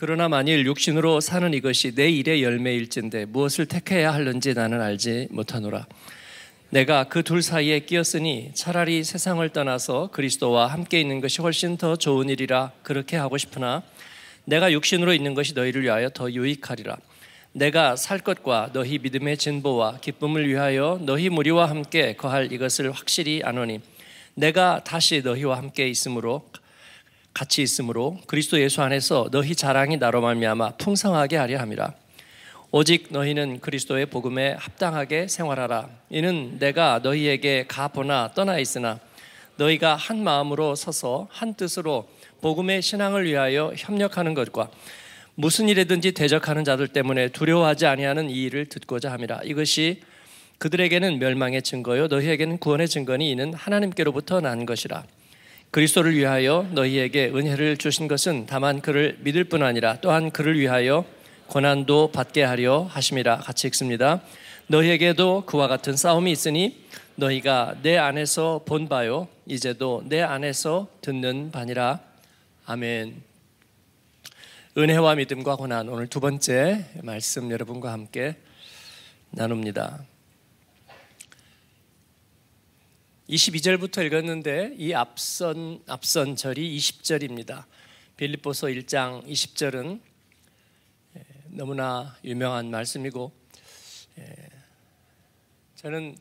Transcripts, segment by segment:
그러나 만일 육신으로 사는 이것이 내 일의 열매일진데 무엇을 택해야 할는지 나는 알지 못하노라. 내가 그 둘 사이에 끼었으니 차라리 세상을 떠나서 그리스도와 함께 있는 것이 훨씬 더 좋은 일이라 그렇게 하고 싶으나 내가 육신으로 있는 것이 너희를 위하여 더 유익하리라. 내가 살 것과 너희 믿음의 진보와 기쁨을 위하여 너희 무리와 함께 거할 이것을 확실히 아노니 내가 다시 너희와 함께 있으므로 같이 있으므로 그리스도 예수 안에서 너희 자랑이 나로 말미암아 풍성하게 하려 함이라. 오직 너희는 그리스도의 복음에 합당하게 생활하라. 이는 내가 너희에게 가보나 떠나 있으나 너희가 한 마음으로 서서 한 뜻으로 복음의 신앙을 위하여 협력하는 것과 무슨 일에든지 대적하는 자들 때문에 두려워하지 아니하는 이 일을 듣고자 함이라. 이것이 그들에게는 멸망의 증거요 너희에게는 구원의 증거니 이는 하나님께로부터 난 것이라. 그리스도를 위하여 너희에게 은혜를 주신 것은 다만 그를 믿을 뿐 아니라 또한 그를 위하여 고난도 받게 하려 하심이라 같이 읽습니다. 너희에게도 그와 같은 싸움이 있으니 너희가 내 안에서 본 바요 이제도 내 안에서 듣는 바니라 아멘. 은혜와 믿음과 고난 오늘 두 번째 말씀 여러분과 함께 나눕니다. 22절부터 읽었는데 이 앞선 앞선 절이 20절입니다. 빌립보서 1장 20절은 예, 너무나 유명한 말씀이고 예, 저는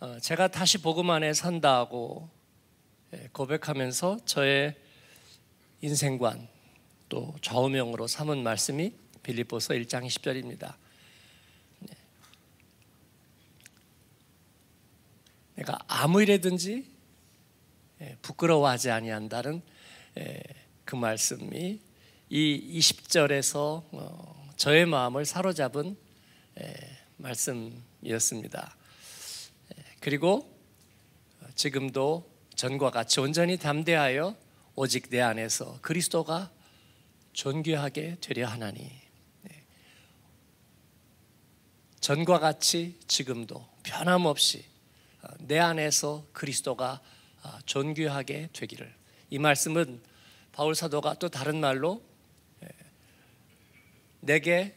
어, 제가 다시 복음 안에 산다고 예, 고백하면서 저의 인생관 또 좌우명으로 삼은 말씀이 빌립보서 1장 20절입니다. 내가 아무 일에든지 예, 부끄러워하지 아니한다는 예, 그 말씀이 이 20절에서 어, 저의 마음을 사로잡은 예, 말씀이었습니다. 그리고 지금도 전과 같이 온전히 담대하여 오직 내 안에서 그리스도가 존귀하게 되려 하나니 전과 같이 지금도 변함없이 내 안에서 그리스도가 아, 존귀하게 되기를 이 말씀은 바울 사도가 또 다른 말로 예, 내게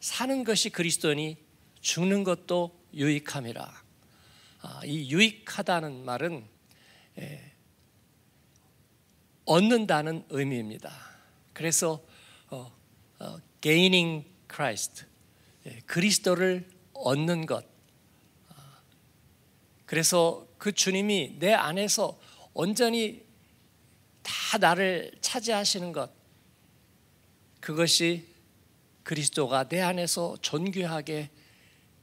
사는 것이 그리스도니 죽는 것도 유익함이라 아, 이 유익하다는 말은 예, 얻는다는 의미입니다. 그래서 어, 어, gaining Christ 예, 그리스도를 얻는 것 그래서 그 주님이 내 안에서 온전히 다 나를 차지하시는 것 그것이 그리스도가 내 안에서 존귀하게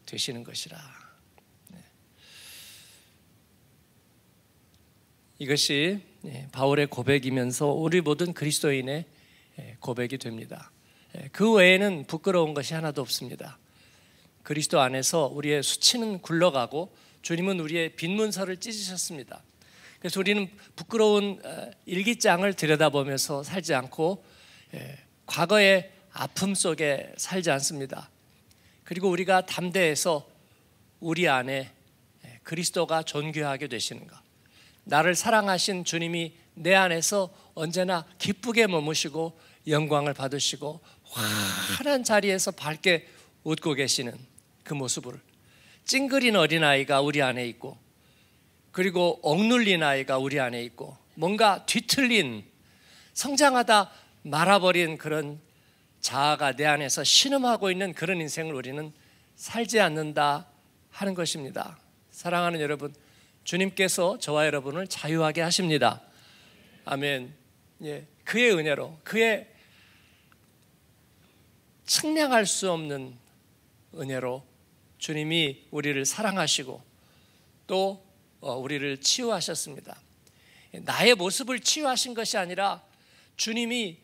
되시는 것이라. 네. 이것이 예, 바울의 고백이면서 우리 모든 그리스도인의 예, 고백이 됩니다. 예, 그 외에는 부끄러운 것이 하나도 없습니다. 그리스도 안에서 우리의 수치는 굴러가고 주님은 우리의 빈문서를 찢으셨습니다. 그래서 우리는 부끄러운 어, 일기장을 들여다보면서 살지 않고 예, 과거의 아픔 속에 살지 않습니다. 그리고 우리가 담대해서 우리 안에 예, 그리스도가 존귀하게 되시는 것. 나를 사랑하신 주님이 내 안에서 언제나 기쁘게 머무시고 영광을 받으시고 환한 자리에서 밝게 웃고 계시는 그 모습을 찡그린 어린아이가 우리 안에 있고 그리고 억눌린 아이가 우리 안에 있고 뭔가 뒤틀린 성장하다 말아버린 그런 자아가 내 안에서 신음하고 있는 그런 인생을 우리는 살지 않는다 하는 것입니다. 사랑하는 여러분, 주님께서 저와 여러분을 자유하게 하십니다. 아멘. 예, 그의 은혜로, 그의 측량할 수 없는 은혜로 주님이 우리를 사랑하시고 또 어, 우리를 치유하셨습니다. 나의 모습을 치유하신 것이 아니라 주님이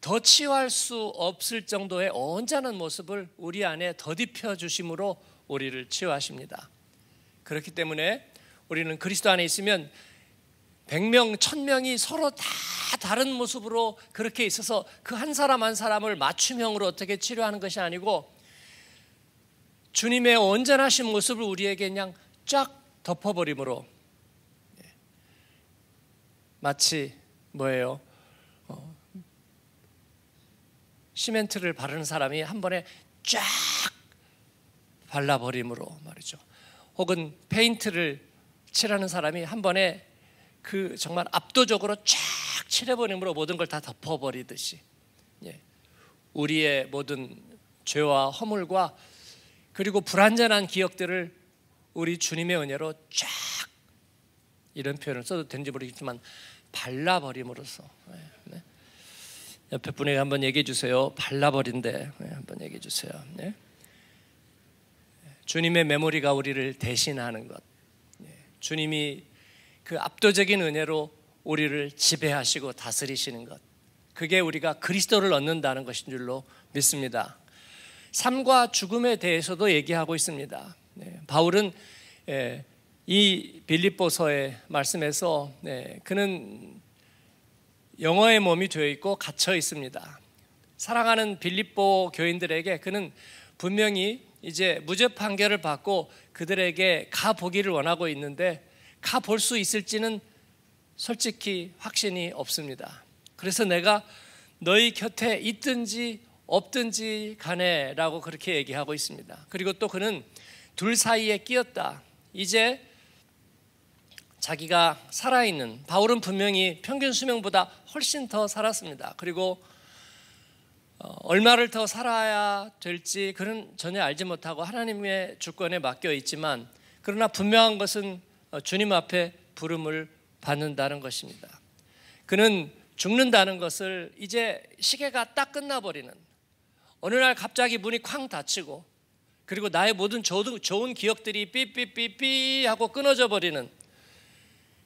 더 치유할 수 없을 정도의 언짢은 모습을 우리 안에 더딥혀 주심으로 우리를 치유하십니다. 그렇기 때문에 우리는 그리스도 안에 있으면 100명, 1000명이 서로 다 다른 모습으로 그렇게 있어서 그 한 사람 한 사람을 맞춤형으로 어떻게 치료하는 것이 아니고 주님의 온전하신 모습을 우리에게 그냥 쫙 덮어버림으로 예. 마치 뭐예요? 어, 시멘트를 바르는 사람이 한 번에 쫙 발라버림으로 말이죠. 혹은 페인트를 칠하는 사람이 한 번에 그 정말 압도적으로 쫙 칠해버림으로 모든 걸 다 덮어버리듯이 예. 우리의 모든 죄와 허물과 그리고 불완전한 기억들을 우리 주님의 은혜로 쫙 이런 표현을 써도 되는지 모르겠지만 발라버림으로써 네, 네. 옆에 분에게 한번 얘기해 주세요. 발라버린데 네. 한번 얘기해 주세요. 네. 주님의 메모리가 우리를 대신하는 것. 네. 주님이 그 압도적인 은혜로 우리를 지배하시고 다스리시는 것. 그게 우리가 그리스도를 얻는다는 것인 줄로 믿습니다. 삶과 죽음에 대해서도 얘기하고 있습니다. 네, 바울은 예, 이 빌립보서의 말씀에서 네, 그는 영어의 몸이 되어 있고 갇혀 있습니다. 사랑하는 빌립보 교인들에게 그는 분명히 이제 무죄 판결을 받고 그들에게 가 보기를 원하고 있는데 가볼 수 있을지는 솔직히 확신이 없습니다. 그래서 내가 너희 곁에 있든지 없든지 간에 라고 그렇게 얘기하고 있습니다. 그리고 또 그는 둘 사이에 끼었다. 이제 자기가 살아있는 바울은 분명히 평균 수명보다 훨씬 더 살았습니다. 그리고 어, 얼마를 더 살아야 될지 그는 전혀 알지 못하고 하나님의 주권에 맡겨 있지만 그러나 분명한 것은 어, 주님 앞에 부름을 받는다는 것입니다. 그는 죽는다는 것을 이제 시계가 딱 끝나버리는 어느 날 갑자기 문이 쾅 닫히고 그리고 나의 모든 좋은 기억들이 삐삐삐삐 하고 끊어져 버리는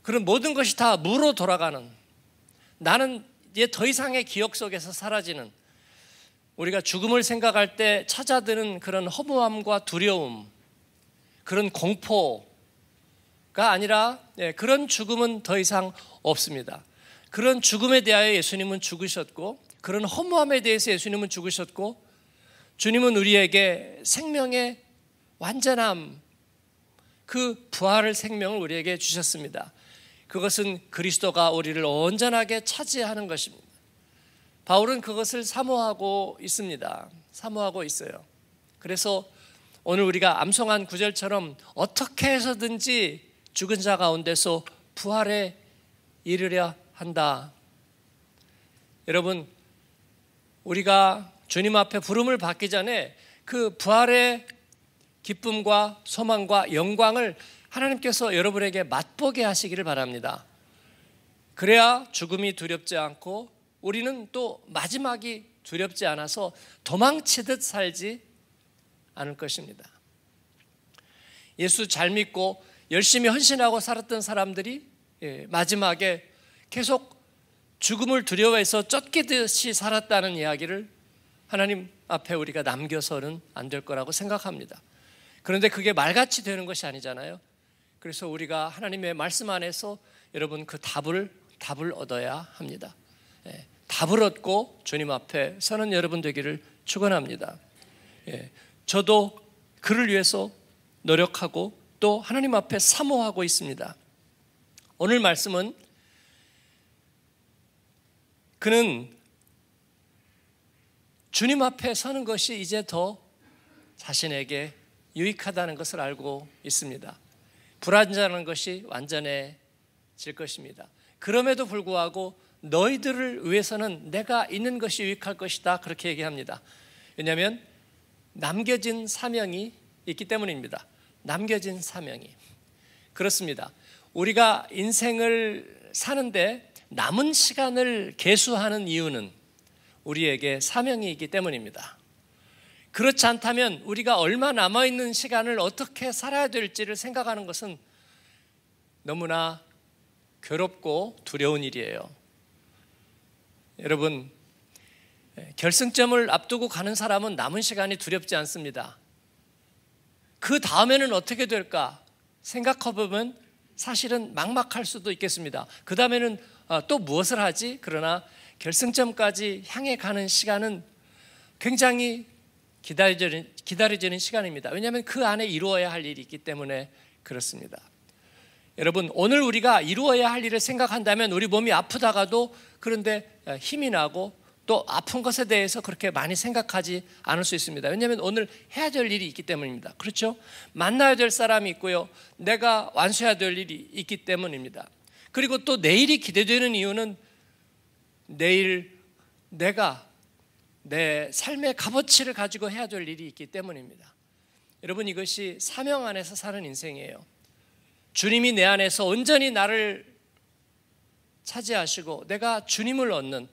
그런 모든 것이 다 무로 돌아가는 나는 이제 더 이상의 기억 속에서 사라지는 우리가 죽음을 생각할 때 찾아드는 그런 허무함과 두려움 그런 공포가 아니라 예, 그런 죽음은 더 이상 없습니다. 그런 죽음에 대하여 예수님은 죽으셨고 그런 허무함에 대해서 예수님은 죽으셨고 주님은 우리에게 생명의 완전함 그 부활을 생명을 우리에게 주셨습니다. 그것은 그리스도가 우리를 온전하게 차지하는 것입니다. 바울은 그것을 사모하고 있습니다. 사모하고 있어요. 그래서 오늘 우리가 암송한 구절처럼 어떻게 해서든지 죽은 자 가운데서 부활에 이르려 한다. 여러분, 우리가 주님 앞에 부름을 받기 전에 그 부활의 기쁨과 소망과 영광을 하나님께서 여러분에게 맛보게 하시기를 바랍니다. 그래야 죽음이 두렵지 않고 우리는 또 마지막이 두렵지 않아서 도망치듯 살지 않을 것입니다. 예수 잘 믿고 열심히 헌신하고 살았던 사람들이 예, 마지막에 계속 죽음을 두려워해서 쫓기듯이 살았다는 이야기를 하나님 앞에 우리가 남겨서는 안 될 거라고 생각합니다. 그런데 그게 말같이 되는 것이 아니잖아요. 그래서 우리가 하나님의 말씀 안에서 여러분 그 답을 답을 얻어야 합니다. 예, 답을 얻고 주님 앞에 서는 여러분 되기를 축원합니다. 예, 저도 그를 위해서 노력하고 또 하나님 앞에 사모하고 있습니다. 오늘 말씀은 그는 주님 앞에 서는 것이 이제 더 자신에게 유익하다는 것을 알고 있습니다. 불안전한 것이 완전해질 것입니다. 그럼에도 불구하고 너희들을 위해서는 내가 있는 것이 유익할 것이다. 그렇게 얘기합니다. 왜냐하면 남겨진 사명이 있기 때문입니다. 남겨진 사명이. 그렇습니다. 우리가 인생을 사는데 남은 시간을 개수하는 이유는 우리에게 사명이기 있 때문입니다. 그렇지 않다면 우리가 얼마 남아있는 시간을 어떻게 살아야 될지를 생각하는 것은 너무나 괴롭고 두려운 일이에요. 여러분, 결승점을 앞두고 가는 사람은 남은 시간이 두렵지 않습니다. 그 다음에는 어떻게 될까 생각해보면 사실은 막막할 수도 있겠습니다. 그 다음에는 어, 또 무엇을 하지? 그러나 결승점까지 향해 가는 시간은 굉장히 기다려지는, 기다려지는 시간입니다. 왜냐하면 그 안에 이루어야 할 일이 있기 때문에 그렇습니다. 여러분, 오늘 우리가 이루어야 할 일을 생각한다면 우리 몸이 아프다가도 그런데 어, 힘이 나고 또 아픈 것에 대해서 그렇게 많이 생각하지 않을 수 있습니다. 왜냐하면 오늘 해야 될 일이 있기 때문입니다. 그렇죠? 만나야 될 사람이 있고요. 내가 완수해야 될 일이 있기 때문입니다. 그리고 또 내일이 기대되는 이유는 내일 내가 내 삶의 값어치를 가지고 해야 될 일이 있기 때문입니다. 여러분 이것이 사명 안에서 사는 인생이에요. 주님이 내 안에서 온전히 나를 차지하시고 내가 주님을 얻는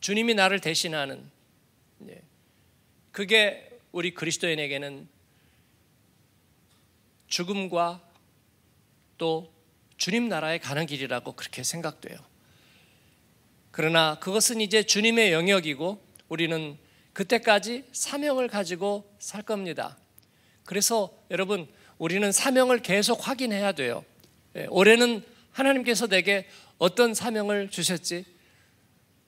주님이 나를 대신하는 예, 그게 우리 그리스도인에게는 죽음과 또 주님 나라에 가는 길이라고 그렇게 생각돼요. 그러나 그것은 이제 주님의 영역이고 우리는 그때까지 사명을 가지고 살 겁니다. 그래서 여러분 우리는 사명을 계속 확인해야 돼요. 예, 올해는 하나님께서 내게 어떤 사명을 주셨지?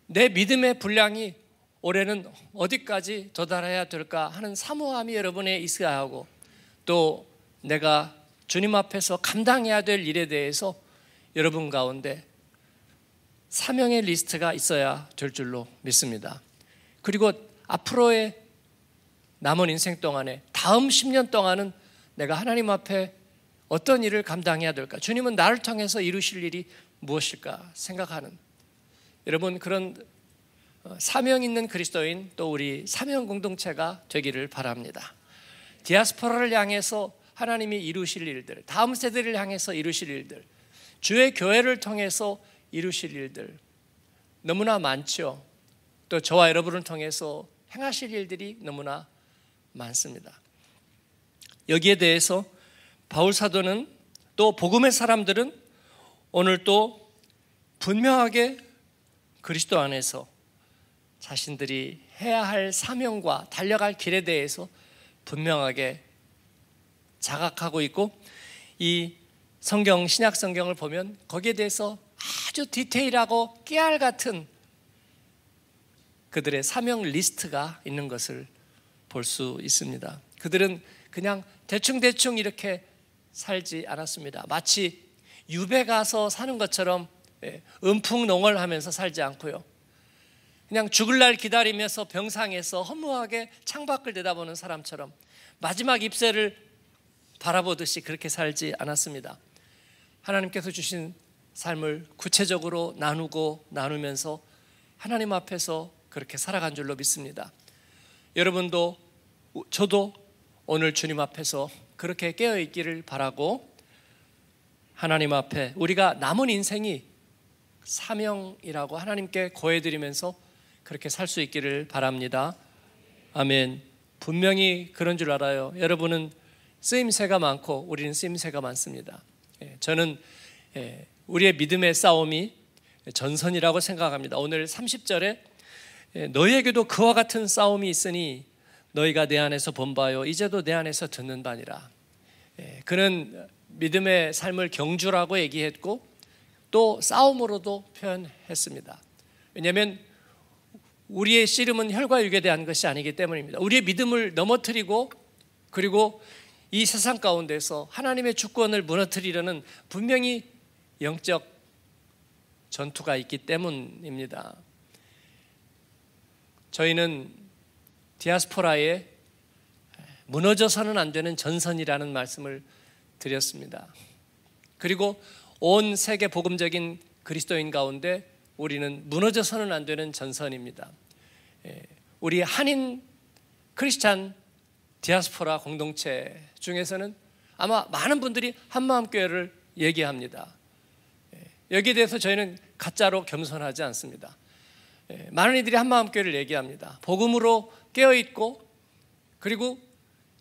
내 믿음의 분량이 올해는 어디까지 도달해야 될까 하는 사모함이 여러분의 있어야 하고 또 내가 주님 앞에서 감당해야 될 일에 대해서 여러분 가운데 사명의 리스트가 있어야 될 줄로 믿습니다. 그리고 앞으로의 남은 인생 동안에 다음 10년 동안은 내가 하나님 앞에 어떤 일을 감당해야 될까? 주님은 나를 통해서 이루실 일이 무엇일까 생각하는 여러분 그런 어, 사명 있는 그리스도인 또 우리 사명 공동체가 되기를 바랍니다. 디아스포라를 향해서 하나님이 이루실 일들, 다음 세대를 향해서 이루실 일들, 주의 교회를 통해서 이루실 일들 너무나 많죠. 또 저와 여러분을 통해서 행하실 일들이 너무나 많습니다. 여기에 대해서 바울 사도는 또 복음의 사람들은 오늘 또 분명하게 그리스도 안에서 자신들이 해야 할 사명과 달려갈 길에 대해서 분명하게 자각하고 있고 이 성경 신약 성경을 보면 거기에 대해서 아주 디테일하고 깨알 같은 그들의 사명 리스트가 있는 것을 볼 수 있습니다. 그들은 그냥 대충대충 이렇게 살지 않았습니다. 마치 유배 가서 사는 것처럼 예, 음풍농을 하면서 살지 않고요. 그냥 죽을 날 기다리면서 병상에서 허무하게 창밖을 내다보는 사람처럼 마지막 입새를 바라보듯이 그렇게 살지 않았습니다. 하나님께서 주신 삶을 구체적으로 나누고 나누면서 하나님 앞에서 그렇게 살아간 줄로 믿습니다. 여러분도 저도 오늘 주님 앞에서 그렇게 깨어 있기를 바라고 하나님 앞에 우리가 남은 인생이 사명이라고 하나님께 고해드리면서 그렇게 살 수 있기를 바랍니다. 아멘. 분명히 그런 줄 알아요. 여러분은 쓰임새가 많고 우리는 쓰임새가 많습니다. 예, 저는 예, 우리의 믿음의 싸움이 전선이라고 생각합니다. 오늘 30절에 예, 너희에게도 그와 같은 싸움이 있으니 너희가 내 안에서 본바요 이제도 내 안에서 듣는 바니라. 그는 믿음의 삶을 경주라고 얘기했고 또 싸움으로도 표현했습니다. 왜냐하면 우리의 씨름은 혈과 육에 대한 것이 아니기 때문입니다. 우리의 믿음을 넘어뜨리고 그리고 이 세상 가운데서 하나님의 주권을 무너뜨리려는 분명히 영적 전투가 있기 때문입니다. 저희는 디아스포라에 무너져서는 안 되는 전선이라는 말씀을 드렸습니다. 그리고 온 세계 복음적인 그리스도인 가운데 우리는 무너져서는 안 되는 전선입니다. 예, 우리 한인 크리스찬 디아스포라 공동체 그 중에서는 아마 많은 분들이 한마음교회를 얘기합니다. 예, 여기에 대해서 저희는 가짜로 겸손하지 않습니다. 예, 많은 이들이 한마음교회를 얘기합니다. 복음으로 깨어있고 그리고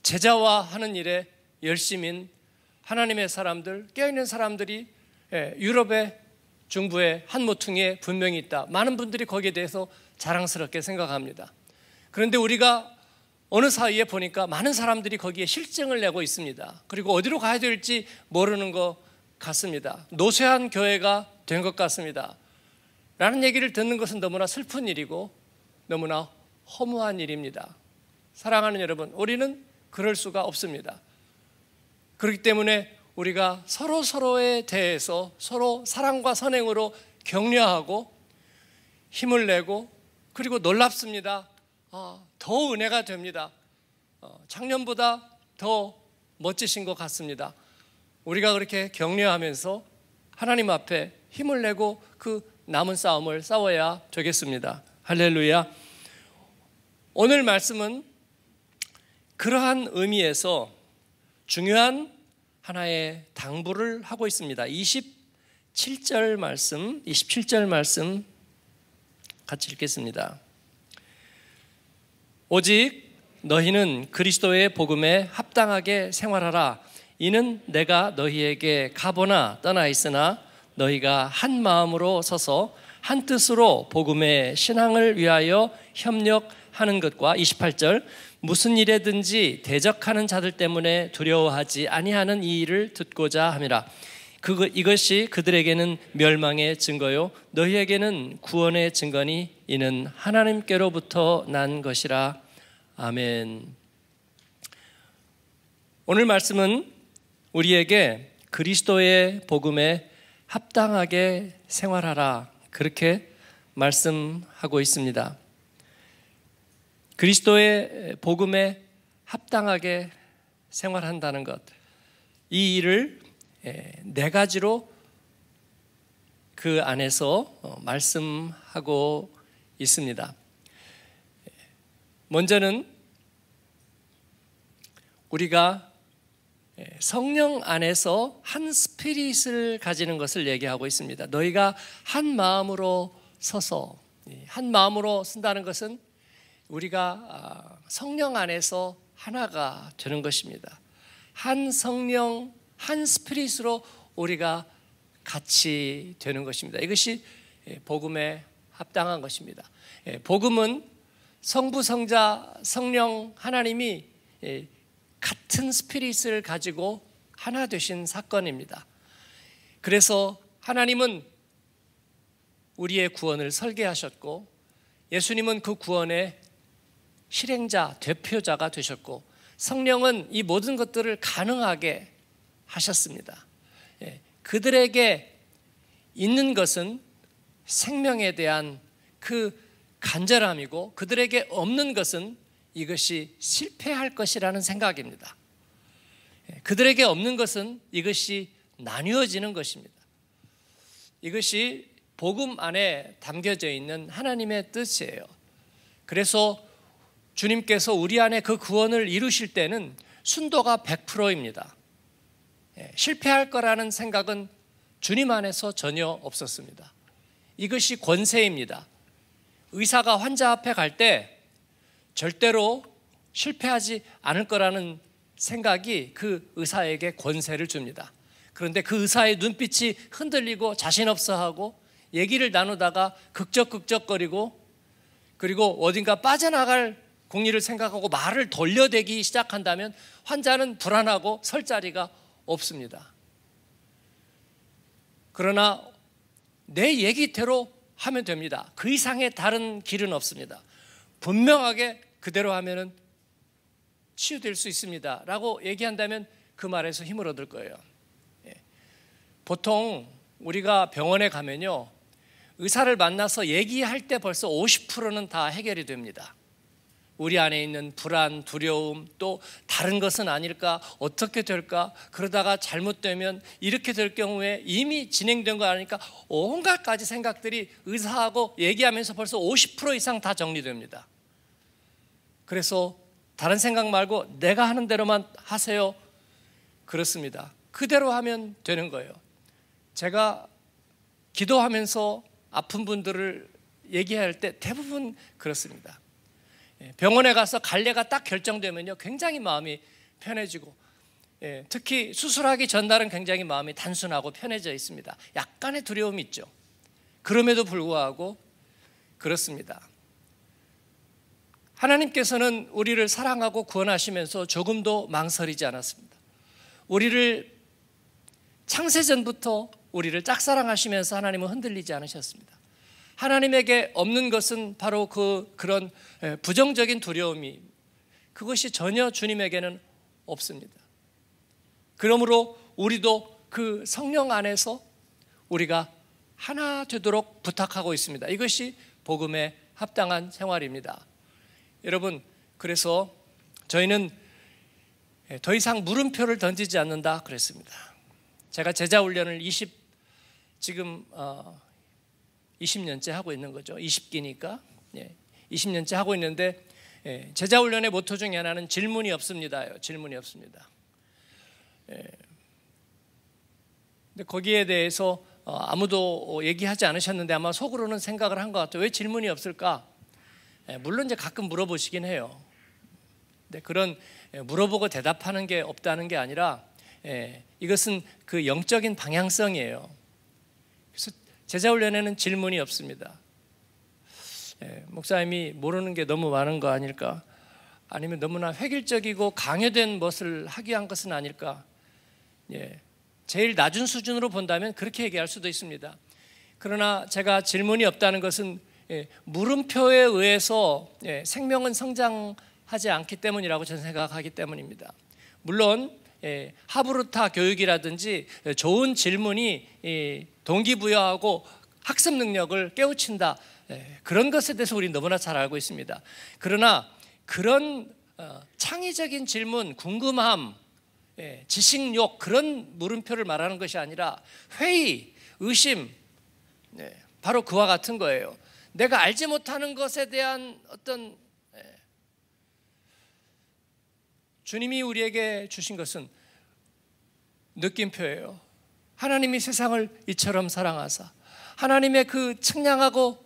제자와 하는 일에 열심인 하나님의 사람들, 깨어있는 사람들이 예, 유럽의 중부의 한 모퉁이에 분명히 있다. 많은 분들이 거기에 대해서 자랑스럽게 생각합니다. 그런데 우리가 어느 사이에 보니까 많은 사람들이 거기에 실증을 내고 있습니다. 그리고 어디로 가야 될지 모르는 것 같습니다. 노쇠한 교회가 된 것 같습니다. 라는 얘기를 듣는 것은 너무나 슬픈 일이고 너무나 허무한 일입니다. 사랑하는 여러분, 우리는 그럴 수가 없습니다. 그렇기 때문에 우리가 서로 서로에 대해서 서로 사랑과 선행으로 격려하고 힘을 내고 그리고 놀랍습니다. 아, 더 은혜가 됩니다. 어, 작년보다 더 멋지신 것 같습니다. 우리가 그렇게 격려하면서 하나님 앞에 힘을 내고 그 남은 싸움을 싸워야 되겠습니다. 할렐루야. 오늘 말씀은 그러한 의미에서 중요한 하나의 당부를 하고 있습니다. 27절 말씀, 27절 말씀 같이 읽겠습니다. 오직 너희는 그리스도의 복음에 합당하게 생활하라. 이는 내가 너희에게 가보나 떠나 있으나 너희가 한 마음으로 서서 한 뜻으로 복음의 신앙을 위하여 협력하는 것과 28절 무슨 일에든지 대적하는 자들 때문에 두려워하지 아니하는 이 일을 듣고자 함이라. 그것이 그들에게는 멸망의 증거요 너희에게는 구원의 증거니 이는 하나님께로부터 난 것이라. 아멘. 오늘 말씀은 우리에게 그리스도의 복음에 합당하게 생활하라. 그렇게 말씀하고 있습니다. 그리스도의 복음에 합당하게 생활한다는 것. 이 일을 네 가지로 그 안에서 어, 말씀하고 있습니다. 먼저는 우리가 예, 성령 안에서 한 스피릿을 가지는 것을 얘기하고 있습니다. 너희가 한 마음으로 서서 예, 한 마음으로 쓴다는 것은 우리가 아, 성령 안에서 하나가 되는 것입니다. 한 성령, 한 스피릿으로 우리가 같이 되는 것입니다. 이것이 예, 복음의 합당한 것입니다. 예, 복음은 성부, 성자, 성령 하나님이 예, 같은 스피릿을 가지고 하나 되신 사건입니다. 그래서 하나님은 우리의 구원을 설계하셨고 예수님은 그 구원의 실행자, 대표자가 되셨고 성령은 이 모든 것들을 가능하게 하셨습니다. 예, 그들에게 있는 것은 생명에 대한 그 간절함이고 그들에게 없는 것은 이것이 실패할 것이라는 생각입니다. 예, 그들에게 없는 것은 이것이 나뉘어지는 것입니다. 이것이 복음 안에 담겨져 있는 하나님의 뜻이에요. 그래서 주님께서 우리 안에 그 구원을 이루실 때는 순도가 100%입니다. 예, 실패할 거라는 생각은 주님 안에서 전혀 없었습니다. 이것이 권세입니다. 의사가 환자 앞에 갈 때 절대로 실패하지 않을 거라는 생각이 그 의사에게 권세를 줍니다. 그런데 그 의사의 눈빛이 흔들리고 자신 없어 하고 얘기를 나누다가 극적극적거리고 그리고 어딘가 빠져나갈 공리를 생각하고 말을 돌려대기 시작한다면 환자는 불안하고 설 자리가 없습니다. 그러나 내 얘기대로 하면 됩니다. 그 이상의 다른 길은 없습니다. 분명하게 그대로 하면은 치유될 수 있습니다. 라고 얘기한다면 그 말에서 힘을 얻을 거예요. 예. 보통 우리가 병원에 가면요. 의사를 만나서 얘기할 때 벌써 50%는 다 해결이 됩니다. 우리 안에 있는 불안, 두려움, 또 다른 것은 아닐까? 어떻게 될까? 그러다가 잘못되면 이렇게 될 경우에 이미 진행된 거 아니까 온갖 가지 생각들이 의사하고 얘기하면서 벌써 50% 이상 다 정리됩니다. 그래서 다른 생각 말고 내가 하는 대로만 하세요. 그렇습니다. 그대로 하면 되는 거예요. 제가 기도하면서 아픈 분들을 얘기할 때 대부분 그렇습니다. 예, 병원에 가서 갈래가 딱 결정되면요, 굉장히 마음이 편해지고 예, 특히 수술하기 전날은 굉장히 마음이 단순하고 편해져 있습니다. 약간의 두려움이 있죠. 그럼에도 불구하고 그렇습니다. 하나님께서는 우리를 사랑하고 구원하시면서 조금도 망설이지 않았습니다. 우리를 창세전부터 우리를 짝사랑하시면서 하나님은 흔들리지 않으셨습니다. 하나님에게 없는 것은 바로 그 그런 부정적인 두려움이 그것이 전혀 주님에게는 없습니다. 그러므로 우리도 그 성령 안에서 우리가 하나 되도록 부탁하고 있습니다. 이것이 복음에 합당한 생활입니다. 여러분, 그래서 저희는 더 이상 물음표를 던지지 않는다 그랬습니다. 제가 제자 훈련을 20 지금 어, 20년째 하고 있는 거죠. 20기니까. 예. 20년째 하고 있는데 예, 제자 훈련의 모토 중에 하나는 질문이 없습니다요. 질문이 없습니다. 예. 근데 거기에 대해서 어, 아무도 얘기하지 않으셨는데 아마 속으로는 생각을 한 것 같아요. 왜 질문이 없을까? 예, 물론 이제 가끔 물어보시긴 해요. 근데 그런 예, 물어보고 대답하는 게 없다는 게 아니라 예, 이것은 그 영적인 방향성이에요. 제자 훈련에는 질문이 없습니다. 예, 목사님이 모르는 게 너무 많은 거 아닐까? 아니면 너무나 획일적이고 강요된 것을 하기 위한 것은 아닐까? 예, 제일 낮은 수준으로 본다면 그렇게 얘기할 수도 있습니다. 그러나 제가 질문이 없다는 것은 예, 물음표에 의해서 예, 생명은 성장하지 않기 때문이라고 저는 생각하기 때문입니다. 물론 예, 하브루타 교육이라든지 예, 좋은 질문이 동기부여하고 학습 능력을 깨우친다. 예, 그런 것에 대해서 우리 너무나 잘 알고 있습니다. 그러나 그런 어, 창의적인 질문, 궁금함, 예, 지식욕 그런 물음표를 말하는 것이 아니라 회의, 의심, 예, 바로 그와 같은 거예요. 내가 알지 못하는 것에 대한 어떤 주님이 우리에게 주신 것은 느낌표예요. 하나님이 세상을 이처럼 사랑하사 하나님의 그 측량하고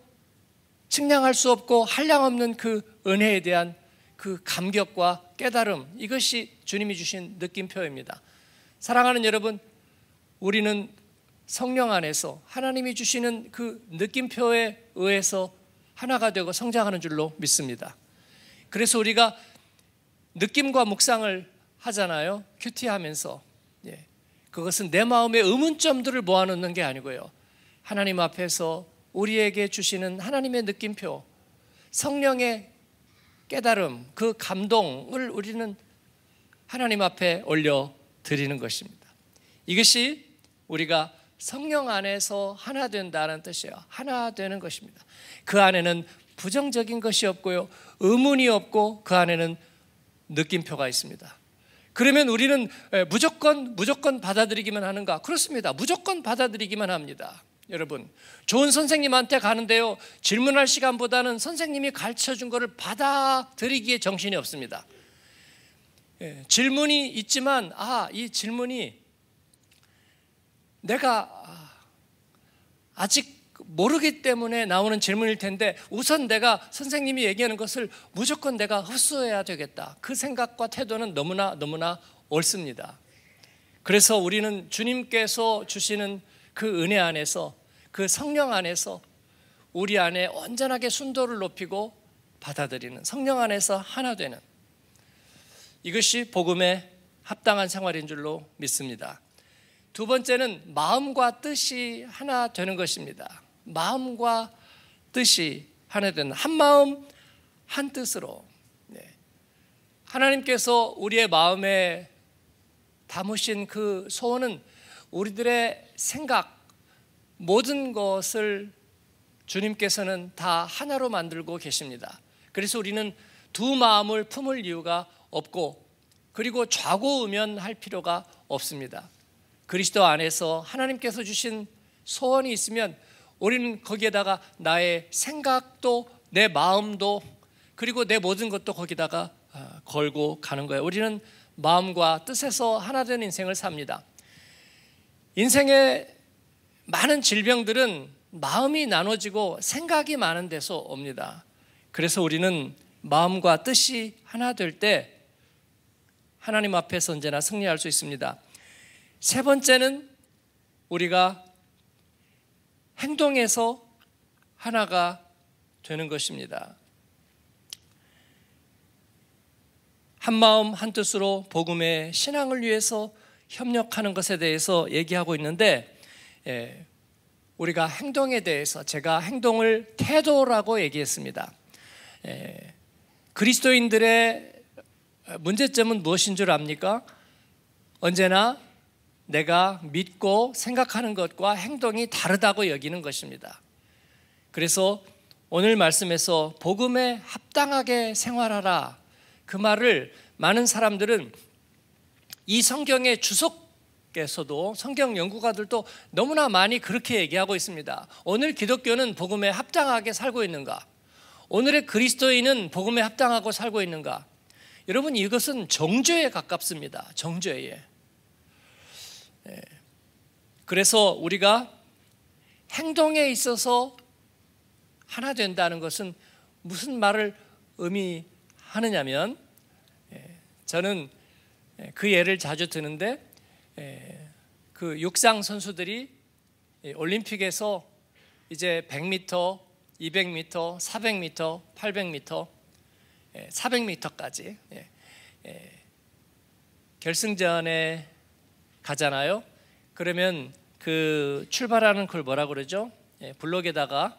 측량할 수 없고 한량 없는 그 은혜에 대한 그 감격과 깨달음 이것이 주님이 주신 느낌표입니다. 사랑하는 여러분, 우리는 성령 안에서 하나님이 주시는 그 느낌표에 의해서 하나가 되고 성장하는 줄로 믿습니다. 그래서 우리가 느낌과 묵상을 하잖아요. 큐티하면서 예. 그것은 내 마음의 의문점들을 모아놓는 게 아니고요. 하나님 앞에서 우리에게 주시는 하나님의 느낌표, 성령의 깨달음, 그 감동을 우리는 하나님 앞에 올려 드리는 것입니다. 이것이 우리가 성령 안에서 하나 된다는 뜻이에요. 하나 되는 것입니다. 그 안에는 부정적인 것이 없고요. 의문이 없고 그 안에는 느낌표가 있습니다. 그러면 우리는 무조건 무조건 받아들이기만 하는가? 그렇습니다. 무조건 받아들이기만 합니다. 여러분, 좋은 선생님한테 가는데요. 질문할 시간보다는 선생님이 가르쳐 준 것을 받아들이기에 정신이 없습니다. 예, 질문이 있지만 아, 이 질문이 내가 아, 아직 모르기 때문에 나오는 질문일 텐데 우선 내가 선생님이 얘기하는 것을 무조건 내가 흡수해야 되겠다. 그 생각과 태도는 너무나 너무나 옳습니다. 그래서 우리는 주님께서 주시는 그 은혜 안에서 그 성령 안에서 우리 안에 온전하게 순도를 높이고 받아들이는 성령 안에서 하나 되는 이것이 복음에 합당한 생활인 줄로 믿습니다. 두 번째는 마음과 뜻이 하나 되는 것입니다. 마음과 뜻이 하나 된한 마음 한 뜻으로 네. 하나님께서 우리의 마음에 담으신 그 소원은 우리들의 생각 모든 것을 주님께서는 다 하나로 만들고 계십니다. 그래서 우리는 두 마음을 품을 이유가 없고 그리고 좌고우면할 필요가 없습니다. 그리스도 안에서 하나님께서 주신 소원이 있으면 우리는 거기에다가 나의 생각도 내 마음도 그리고 내 모든 것도 거기다가 어, 걸고 가는 거예요. 우리는 마음과 뜻에서 하나 된 인생을 삽니다. 인생의 많은 질병들은 마음이 나눠지고 생각이 많은 데서 옵니다. 그래서 우리는 마음과 뜻이 하나 될 때 하나님 앞에서 언제나 승리할 수 있습니다. 세 번째는 우리가 행동에서 하나가 되는 것입니다. 한 마음 한 뜻으로 복음의 신앙을 위해서 협력하는 것에 대해서 얘기하고 있는데 예, 우리가 행동에 대해서 제가 행동을 태도라고 얘기했습니다. 예, 그리스도인들의 문제점은 무엇인 줄 압니까? 언제나 내가 믿고 생각하는 것과 행동이 다르다고 여기는 것입니다. 그래서 오늘 말씀에서 복음에 합당하게 생활하라 그 말을 많은 사람들은 이 성경의 주석에서도 성경 연구가들도 너무나 많이 그렇게 얘기하고 있습니다. 오늘 기독교는 복음에 합당하게 살고 있는가? 오늘의 그리스도인은 복음에 합당하고 살고 있는가? 여러분 이것은 정죄에 가깝습니다. 정죄에. 예. 그래서 우리가 행동에 있어서 하나 된다는 것은 무슨 말을 의미하느냐면 예, 저는 예, 그 예를 자주 드는데 그 육상 선수들이 올림픽에서 이제 100m, 200m, 400m, 800m, 400m까지 결승전에 가잖아요. 그러면 그 출발하는 걸 뭐라 그러죠? 예, 블록에다가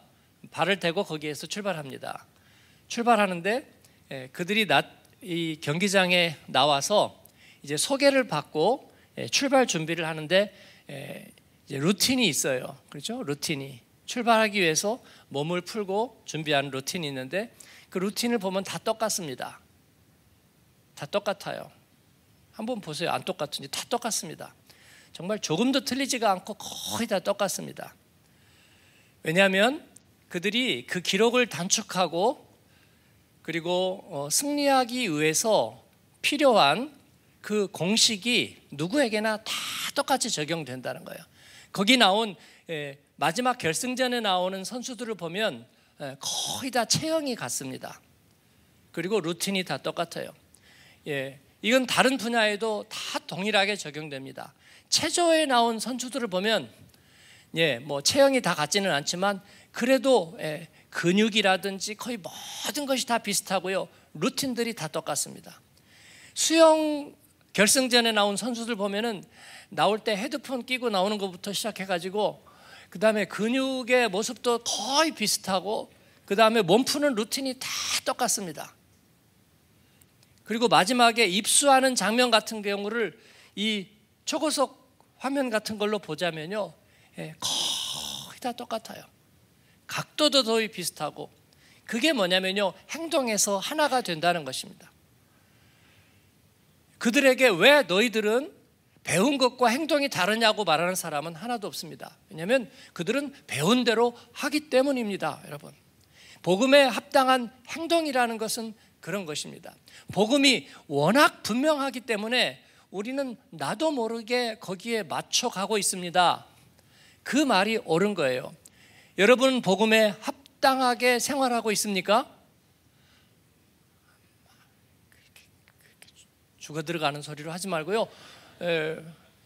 발을 대고 거기에서 출발합니다. 출발하는데 예, 그들이 나, 이 경기장에 나와서 이제 소개를 받고 예, 출발 준비를 하는데 예, 루틴이 있어요. 그렇죠? 루틴이 출발하기 위해서 몸을 풀고 준비하는 루틴이 있는데 그 루틴을 보면 다 똑같습니다. 다 똑같아요. 한번 보세요. 안 똑같은지 다 똑같습니다. 정말 조금도 틀리지가 않고 거의 다 똑같습니다. 왜냐하면 그들이 그 기록을 단축하고 그리고 어, 승리하기 위해서 필요한 그 공식이 누구에게나 다 똑같이 적용된다는 거예요. 거기 나온 예, 마지막 결승전에 나오는 선수들을 보면 예, 거의 다 체형이 같습니다. 그리고 루틴이 다 똑같아요. 예, 이건 다른 분야에도 다 동일하게 적용됩니다. 체조에 나온 선수들을 보면 예, 뭐 체형이 다 같지는 않지만 그래도 예, 근육이라든지 거의 모든 것이 다 비슷하고요. 루틴들이 다 똑같습니다. 수영 결승전에 나온 선수들 보면은 나올 때 헤드폰 끼고 나오는 것부터 시작해 가지고 그다음에 근육의 모습도 거의 비슷하고 그다음에 몸 푸는 루틴이 다 똑같습니다. 그리고 마지막에 입수하는 장면 같은 경우를 이 초고속 화면 같은 걸로 보자면요. 예, 거의 다 똑같아요. 각도도 거의 비슷하고 그게 뭐냐면요. 행동에서 하나가 된다는 것입니다. 그들에게 왜 너희들은 배운 것과 행동이 다르냐고 말하는 사람은 하나도 없습니다. 왜냐하면 그들은 배운 대로 하기 때문입니다. 여러분. 복음에 합당한 행동이라는 것은 그런 것입니다. 복음이 워낙 분명하기 때문에 우리는 나도 모르게 거기에 맞춰 가고 있습니다. 그 말이 옳은 거예요. 여러분 복음에 합당하게 생활하고 있습니까? 죽어 들어가는 소리로 하지 말고요. 에,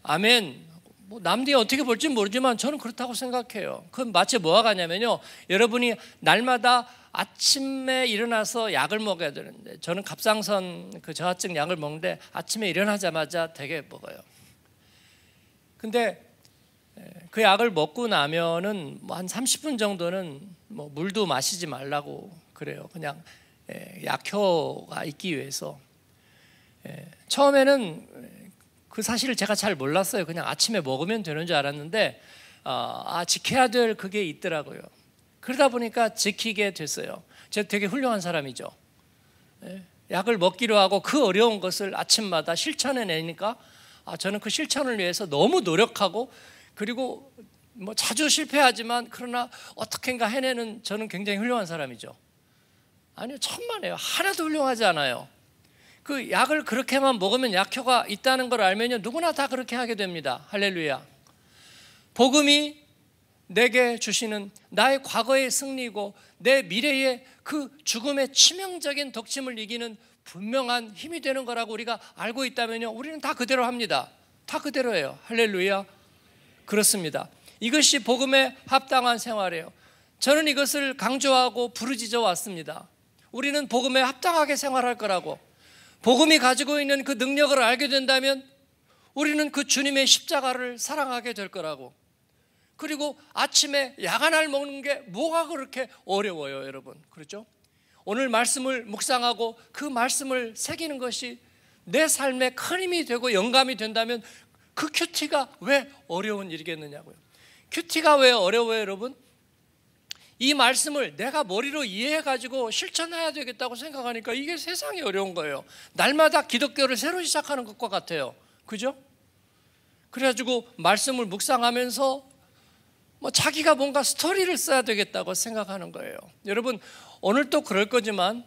아멘. 뭐 남들이 어떻게 볼지 모르지만 저는 그렇다고 생각해요. 그건 마치 뭐가 가냐면요. 여러분이 날마다 아침에 일어나서 약을 먹어야 되는데 저는 갑상선 그 저하증 약을 먹는데 아침에 일어나자마자 되게 먹어요. 근데 그 약을 먹고 나면은 뭐한 30분 정도는 뭐 물도 마시지 말라고 그래요. 그냥 약효가 있기 위해서. 처음에는 그 사실을 제가 잘 몰랐어요. 그냥 아침에 먹으면 되는 줄 알았는데 아, 아 지켜야 될 그게 있더라고요. 그러다 보니까 지키게 됐어요. 제 되게 훌륭한 사람이죠. 예, 약을 먹기로 하고 그 어려운 것을 아침마다 실천해 내니까 아, 저는 그 실천을 위해서 너무 노력하고 그리고 뭐 자주 실패하지만 그러나 어떻게인가 해내는 저는 굉장히 훌륭한 사람이죠. 아니요, 천만에요. 하나도 훌륭하지 않아요. 그 약을 그렇게만 먹으면 약효가 있다는 걸 알면요. 누구나 다 그렇게 하게 됩니다. 할렐루야. 복음이 내게 주시는 나의 과거의 승리고 내 미래의 그 죽음의 치명적인 덕침을 이기는 분명한 힘이 되는 거라고 우리가 알고 있다면요. 우리는 다 그대로 합니다. 다 그대로예요. 할렐루야. 그렇습니다. 이것이 복음에 합당한 생활이에요. 저는 이것을 강조하고 부르짖어 왔습니다. 우리는 복음에 합당하게 생활할 거라고. 복음이 가지고 있는 그 능력을 알게 된다면 우리는 그 주님의 십자가를 사랑하게 될 거라고. 그리고 아침에 야간알 먹는 게 뭐가 그렇게 어려워요, 여러분. 그렇죠? 오늘 말씀을 묵상하고 그 말씀을 새기는 것이 내 삶의 큰 힘이 되고 영감이 된다면 그 큐티가 왜 어려운 일이겠느냐고요. 큐티가 왜 어려워요, 여러분? 이 말씀을 내가 머리로 이해해가지고 실천해야 되겠다고 생각하니까 이게 세상이 어려운 거예요. 날마다 기독교를 새로 시작하는 것과 같아요. 그죠? 그래가지고 말씀을 묵상하면서 뭐 자기가 뭔가 스토리를 써야 되겠다고 생각하는 거예요. 여러분 오늘 또 그럴 거지만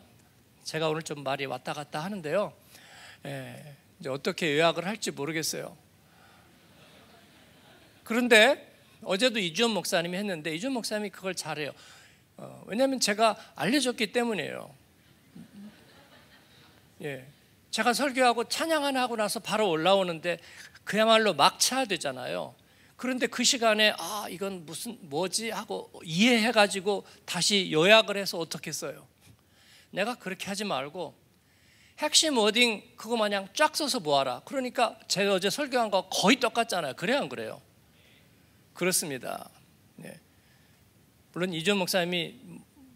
제가 오늘 좀 말이 왔다 갔다 하는데요. 예, 이제 어떻게 요약을 할지 모르겠어요. 그런데 어제도 이주원 목사님이 했는데 이주원 목사님이 그걸 잘해요. 어, 왜냐하면 제가 알려줬기 때문이에요. 예, 제가 설교하고 찬양 하나 하고 나서 바로 올라오는데 그야말로 막차 되잖아요. 그런데 그 시간에 아 이건 무슨 뭐지 하고 이해해 가지고 다시 요약을 해서 어떻게 써요? 내가 그렇게 하지 말고 핵심 워딩 그거 마냥 쫙 써서 모아라 그러니까 제가 어제 설교한 거 거의 똑같잖아요. 그래 안 그래요? 그렇습니다. 네. 물론 이준 목사님이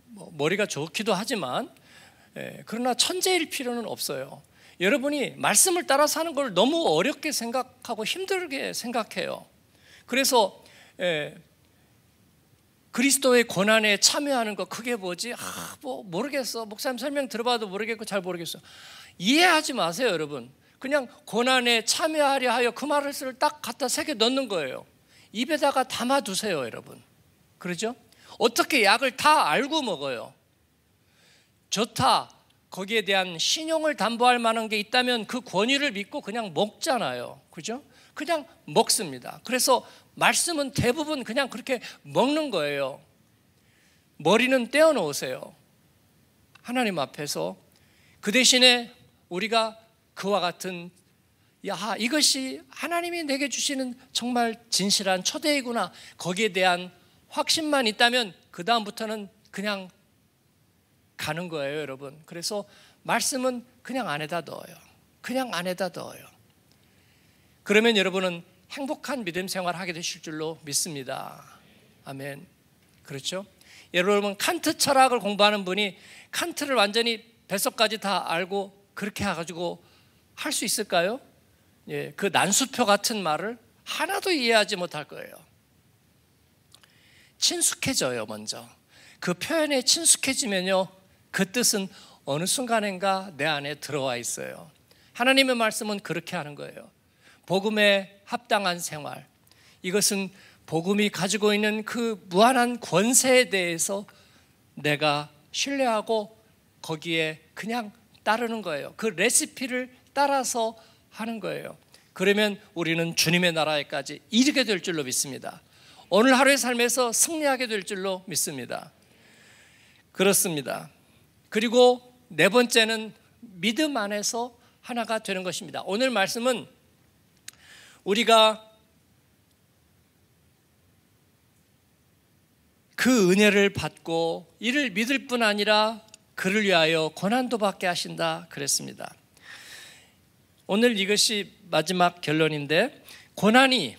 뭐 머리가 좋기도 하지만 예, 그러나 천재일 필요는 없어요. 여러분이 말씀을 따라 사는 걸 너무 어렵게 생각하고 힘들게 생각해요. 그래서 에, 예, 그리스도의 고난에 참여하는 거 크게 보지 아뭐 모르겠어 목사님 설명 들어봐도 모르겠고 잘 모르겠어 이해하지 마세요 여러분 그냥 고난에 참여하려 하여 그 말을 딱 갖다 새겨 넣는 거예요 입에다가 담아두세요 여러분 그러죠? 어떻게 약을 다 알고 먹어요 좋다 거기에 대한 신용을 담보할 만한 게 있다면 그 권위를 믿고 그냥 먹잖아요 그죠? 그냥 먹습니다. 그래서 말씀은 대부분 그냥 그렇게 먹는 거예요. 머리는 떼어 놓으세요. 하나님 앞에서 그 대신에 우리가 그와 같은 야 이것이 하나님이 내게 주시는 정말 진실한 초대이구나 거기에 대한 확신만 있다면 그 다음부터는 그냥 가는 거예요 여러분 그래서 말씀은 그냥 안에다 넣어요 그냥 안에다 넣어요 그러면 여러분은 행복한 믿음 생활을 하게 되실 줄로 믿습니다. 아멘. 그렇죠? 여러분 칸트 철학을 공부하는 분이 칸트를 완전히 뱃속까지 다 알고 그렇게 해가지고 할 수 있을까요? 예, 그 난수표 같은 말을 하나도 이해하지 못할 거예요. 친숙해져요, 먼저. 그 표현에 친숙해지면요, 그 뜻은 어느 순간인가 내 안에 들어와 있어요. 하나님의 말씀은 그렇게 하는 거예요. 복음에 합당한 생활. 이것은 복음이 가지고 있는 그 무한한 권세에 대해서 내가 신뢰하고 거기에 그냥 따르는 거예요. 그 레시피를 따라서 하는 거예요. 그러면 우리는 주님의 나라에까지 이르게 될 줄로 믿습니다. 오늘 하루의 삶에서 승리하게 될 줄로 믿습니다. 그렇습니다. 그리고 네 번째는 믿음 안에서 하나가 되는 것입니다. 오늘 말씀은 우리가 그 은혜를 받고 이를 믿을 뿐 아니라 그를 위하여 고난도 받게 하신다 그랬습니다. 오늘 이것이 마지막 결론인데 고난이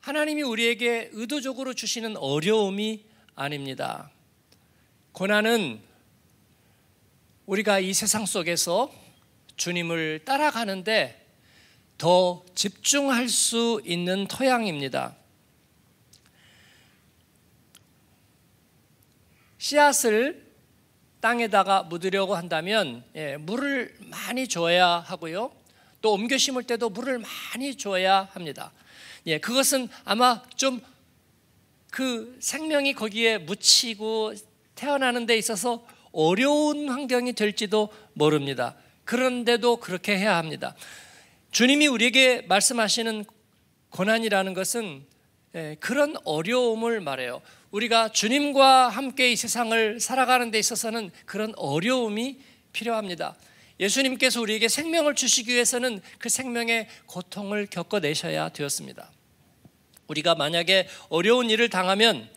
하나님이 우리에게 의도적으로 주시는 어려움이 아닙니다. 고난은 우리가 이 세상 속에서 주님을 따라가는데 더 집중할 수 있는 토양입니다. 씨앗을 땅에다가 묻으려고 한다면 예, 물을 많이 줘야 하고요. 또 옮겨 심을 때도 물을 많이 줘야 합니다. 예, 그것은 아마 좀 그 생명이 거기에 묻히고 태어나는 데 있어서 어려운 환경이 될지도 모릅니다. 그런데도 그렇게 해야 합니다. 주님이 우리에게 말씀하시는 고난이라는 것은 예, 그런 어려움을 말해요. 우리가 주님과 함께 이 세상을 살아가는 데 있어서는 그런 어려움이 필요합니다. 예수님께서 우리에게 생명을 주시기 위해서는 그 생명의 고통을 겪어내셔야 되었습니다. 우리가 만약에 어려운 일을 당하면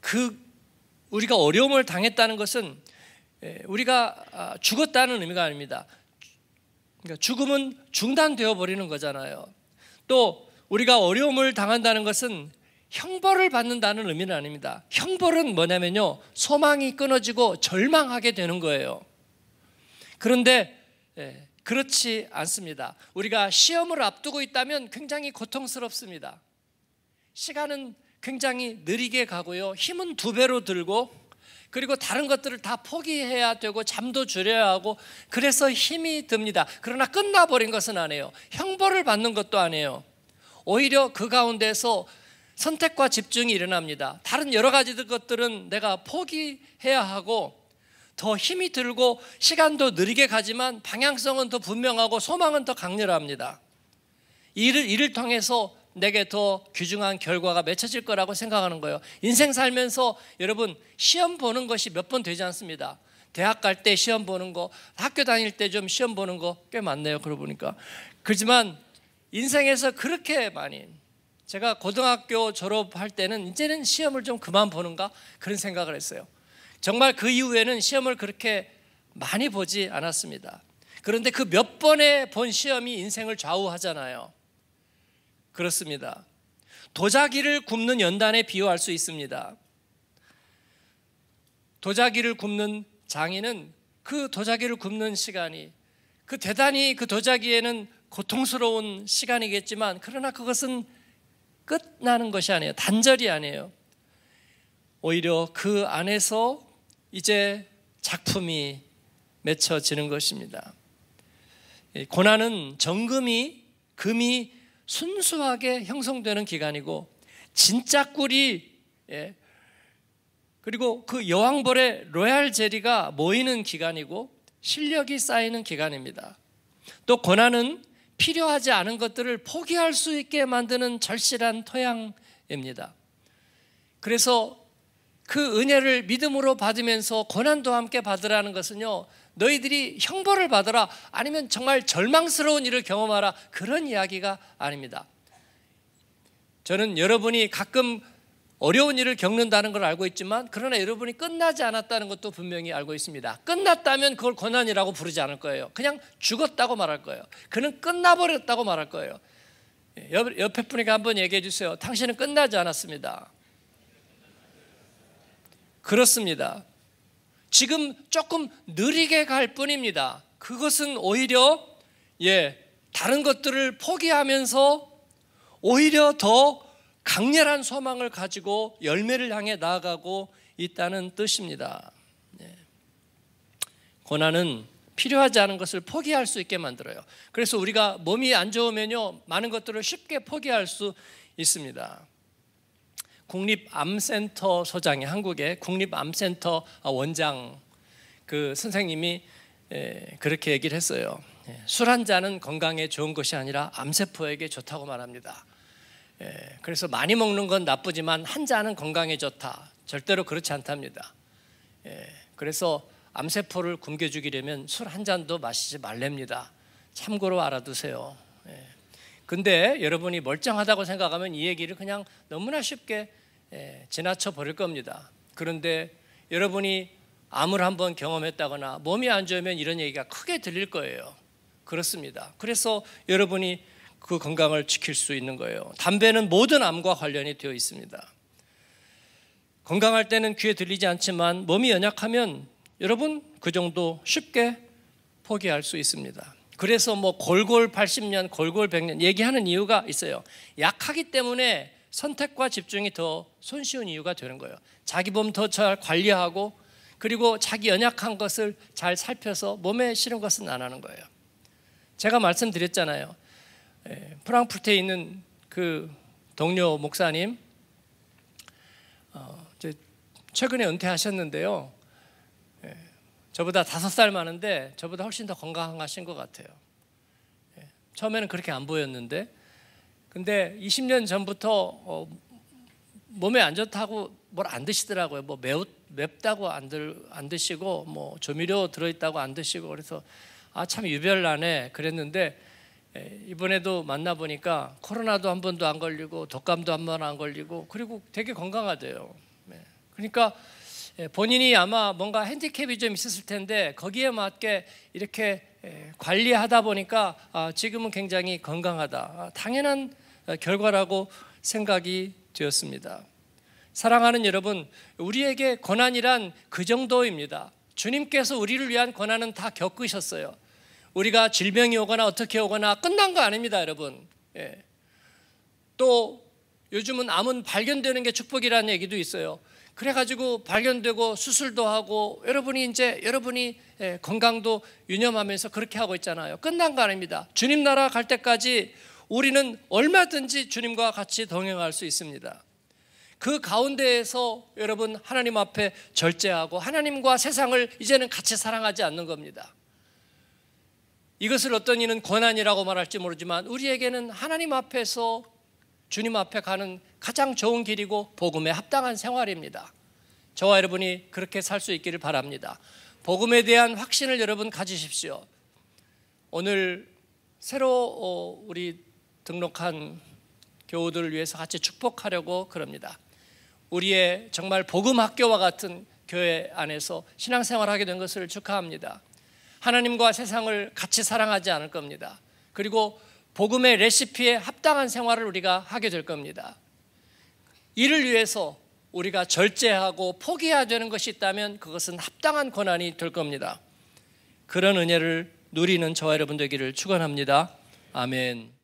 그 우리가 어려움을 당했다는 것은 예, 우리가 아, 죽었다는 의미가 아닙니다. 그러니까 죽음은 중단되어 버리는 거잖아요. 또 우리가 어려움을 당한다는 것은 형벌을 받는다는 의미는 아닙니다. 형벌은 뭐냐면요. 소망이 끊어지고 절망하게 되는 거예요. 그런데 예, 그렇지 않습니다. 우리가 시험을 앞두고 있다면 굉장히 고통스럽습니다. 시간은 굉장히 느리게 가고요. 힘은 두 배로 들고 그리고 다른 것들을 다 포기해야 되고 잠도 줄여야 하고 그래서 힘이 듭니다. 그러나 끝나버린 것은 아니에요. 형벌을 받는 것도 아니에요. 오히려 그 가운데서 선택과 집중이 일어납니다. 다른 여러 가지 것들은 내가 포기해야 하고 더 힘이 들고 시간도 느리게 가지만 방향성은 더 분명하고 소망은 더 강렬합니다. 이를, 이를 통해서 내게 더 귀중한 결과가 맺혀질 거라고 생각하는 거예요. 인생 살면서 여러분 시험 보는 것이 몇 번 되지 않습니다. 대학 갈 때 시험 보는 거, 학교 다닐 때 좀 시험 보는 거 꽤 많네요. 그러고 보니까. 그렇지만 인생에서 그렇게 많이 제가 고등학교 졸업할 때는 이제는 시험을 좀 그만 보는가 그런 생각을 했어요. 정말 그 이후에는 시험을 그렇게 많이 보지 않았습니다. 그런데 그 몇번의본 시험이 인생을 좌우하잖아요. 그렇습니다. 도자기를 굽는 연단에 비유할 수 있습니다. 도자기를 굽는 장인은 그 도자기를 굽는 시간이 그 대단히 그 도자기에는 고통스러운 시간이겠지만 그러나 그것은 끝나는 것이 아니에요. 단절이 아니에요. 오히려 그 안에서 이제 작품이 맺혀지는 것입니다. 고난은 정금이 금이 순수하게 형성되는 기간이고 진짜 꿀이 예, 그리고 그 여왕벌의 로얄 제리가 모이는 기간이고 실력이 쌓이는 기간입니다. 또 고난은 필요하지 않은 것들을 포기할 수 있게 만드는 절실한 토양입니다. 그래서 그 은혜를 믿음으로 받으면서 고난도 함께 받으라는 것은요, 너희들이 형벌을 받아라 아니면 정말 절망스러운 일을 경험하라 그런 이야기가 아닙니다. 저는 여러분이 가끔 어려운 일을 겪는다는 걸 알고 있지만 그러나 여러분이 끝나지 않았다는 것도 분명히 알고 있습니다. 끝났다면 그걸 고난이라고 부르지 않을 거예요. 그냥 죽었다고 말할 거예요. 그는 끝나버렸다고 말할 거예요. 옆, 옆에 분에게 한번 얘기해 주세요. 당신은 끝나지 않았습니다. 그렇습니다. 지금 조금 느리게 갈 뿐입니다. 그것은 오히려 예, 다른 것들을 포기하면서 오히려 더 강렬한 소망을 가지고 열매를 향해 나아가고 있다는 뜻입니다. 예. 고난은 필요하지 않은 것을 포기할 수 있게 만들어요. 그래서 우리가 몸이 안 좋으면요, 많은 것들을 쉽게 포기할 수 있습니다. 국립암센터 소장이 한국의 국립암센터 원장 그 선생님이 예, 그렇게 얘기를 했어요. 예, 술한 잔은 건강에 좋은 것이 아니라 암세포에게 좋다고 말합니다. 예, 그래서 많이 먹는 건 나쁘지만 한 잔은 건강에 좋다. 절대로 그렇지 않답니다. 그래서 암세포를 굶겨죽이려면술 한 잔도 마시지 말랍니다. 참고로 알아두세요. 근데 여러분이 멀쩡하다고 생각하면 이 얘기를 그냥 너무나 쉽게 예, 지나쳐 버릴 겁니다. 그런데 여러분이 암을 한번 경험했다거나 몸이 안 좋으면 이런 얘기가 크게 들릴 거예요. 그렇습니다. 그래서 여러분이 그 건강을 지킬 수 있는 거예요. 담배는 모든 암과 관련이 되어 있습니다. 건강할 때는 귀에 들리지 않지만 몸이 연약하면 여러분 그 정도 쉽게 포기할 수 있습니다. 그래서 뭐 골골 80년, 골골 100년 얘기하는 이유가 있어요. 약하기 때문에 선택과 집중이 더 손쉬운 이유가 되는 거예요. 자기 몸 더 잘 관리하고 그리고 자기 연약한 것을 잘 살펴서 몸에 싫은 것은 안 하는 거예요. 제가 말씀드렸잖아요. 예, 프랑크트에 있는 그 동료 목사님 어, 최근에 은퇴하셨는데요. 예, 저보다 다섯 살 많은데 저보다 훨씬 더 건강하신 것 같아요. 예, 처음에는 그렇게 안 보였는데 근데 20년 전부터 어, 몸에 안 좋다고 뭘 안 드시더라고요. 뭐 매우 맵다고 안, 들, 안 드시고 뭐 조미료 들어있다고 안 드시고 그래서 아 참 유별나네 그랬는데 에, 이번에도 만나보니까 코로나도 한 번도 안 걸리고 독감도 한 번 안 걸리고 그리고 되게 건강하대요. 네. 그러니까 에, 본인이 아마 뭔가 핸디캡이 좀 있었을 텐데 거기에 맞게 이렇게 에, 관리하다 보니까 아, 지금은 굉장히 건강하다. 아, 당연한 결과라고 생각이 되었습니다. 사랑하는 여러분, 우리에게 고난이란 그 정도입니다. 주님께서 우리를 위한 고난은 다 겪으셨어요. 우리가 질병이 오거나 어떻게 오거나 끝난 거 아닙니다, 여러분. 예. 또 요즘은 암은 발견되는 게 축복이라는 얘기도 있어요. 그래가지고 발견되고 수술도 하고 여러분이 이제 여러분이 예, 건강도 유념하면서 그렇게 하고 있잖아요. 끝난 거 아닙니다. 주님 나라 갈 때까지 우리는 얼마든지 주님과 같이 동행할 수 있습니다. 그 가운데에서 여러분 하나님 앞에 절제하고 하나님과 세상을 이제는 같이 사랑하지 않는 겁니다. 이것을 어떤 이는 고난이라고 말할지 모르지만 우리에게는 하나님 앞에서 주님 앞에 가는 가장 좋은 길이고 복음에 합당한 생활입니다. 저와 여러분이 그렇게 살 수 있기를 바랍니다. 복음에 대한 확신을 여러분 가지십시오. 오늘 새로 어, 우리 등록한 교우들을 위해서 같이 축복하려고 그럽니다. 우리의 정말 복음 학교와 같은 교회 안에서 신앙생활하게 된 것을 축하합니다. 하나님과 세상을 같이 사랑하지 않을 겁니다. 그리고 복음의 레시피에 합당한 생활을 우리가 하게 될 겁니다. 이를 위해서 우리가 절제하고 포기해야 되는 것이 있다면 그것은 합당한 권한이 될 겁니다. 그런 은혜를 누리는 저와 여러분 되기를 축원합니다. 아멘.